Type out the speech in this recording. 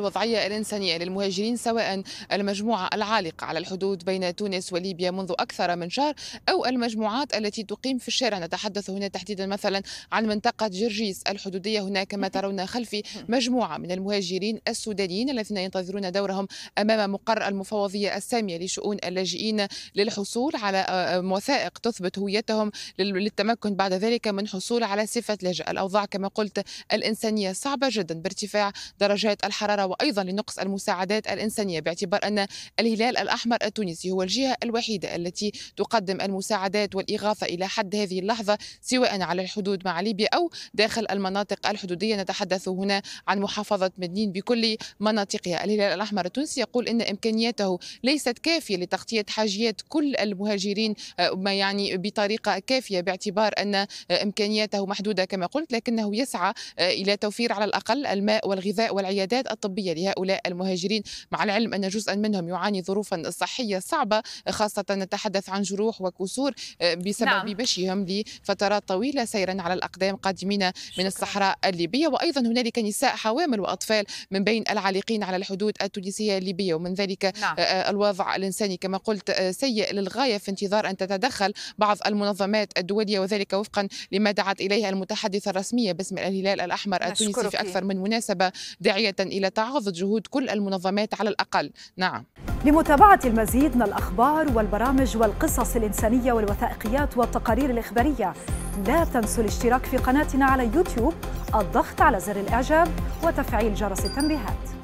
الوضعية الإنسانية للمهاجرين سواء المجموعة العالقة على الحدود بين تونس وليبيا منذ أكثر من شهر أو المجموعات التي تقيم في الشارع نتحدث هنا تحديدا مثلا عن منطقة جرجيس الحدودية هناك كما ترون خلفي مجموعة من المهاجرين السودانيين الذين ينتظرون دورهم أمام مقر المفوضية السامية لشؤون اللاجئين للحصول على آه، آه، وثائق تثبت هويتهم للتمكن بعد ذلك من حصول على صفة لاجئ الأوضاع كما قلت الإنسانية صعبة جدا بارتفاع درجات الحرارة وأيضا لنقص المساعدات الإنسانية باعتبار أن الهلال الأحمر التونسي هو الجهة الوحيدة التي تقدم المساعدات والإغاثة إلى حد هذه اللحظة سواء على الحدود مع ليبيا أو داخل المناطق الحدودية نتحدث هنا عن محافظة مدنين بكل مناطقها الهلال الأحمر التونسي يقول إن إمكانياته ليست كافية لتغطية حاجيات كل المهاجرين آه، ما يعني بطريقة كافية باعتبار أن إمكانياته محدودة كما قلت لكنه يسعى آه، إلى توفير على الأقل الماء والغذاء والعيادات الطبية الطبية لهؤلاء المهاجرين مع العلم أن جزءا منهم يعاني ظروفا صحية صعبة خاصة نتحدث عن جروح وكسور آه، بسبب نعم. مشيهم لفترات طويلة سيرا على الأقدام قادمين من الصحراء الليبية وأيضا هنالك نساء حوامل وأطفال من بين العالقين على الحدود التونسية الليبية ومن ذلك نعم. آه، آه، الوضع الإنساني كما قلت سيء للغاية في انتظار أن تتدخل بعض المنظمات الدولية وذلك وفقا لما دعت إليها المتحدثة الرسمية باسم الهلال الأحمر التونسي في أكثر من مناسبة داعية إلى تعرف تعاضد جهود كل المنظمات على الأقل نعم لمتابعة المزيد من الأخبار والبرامج والقصص الإنسانية والوثائقيات والتقارير الإخبارية لا تنسوا الاشتراك في قناتنا على يوتيوب الضغط على زر الإعجاب وتفعيل جرس التنبيهات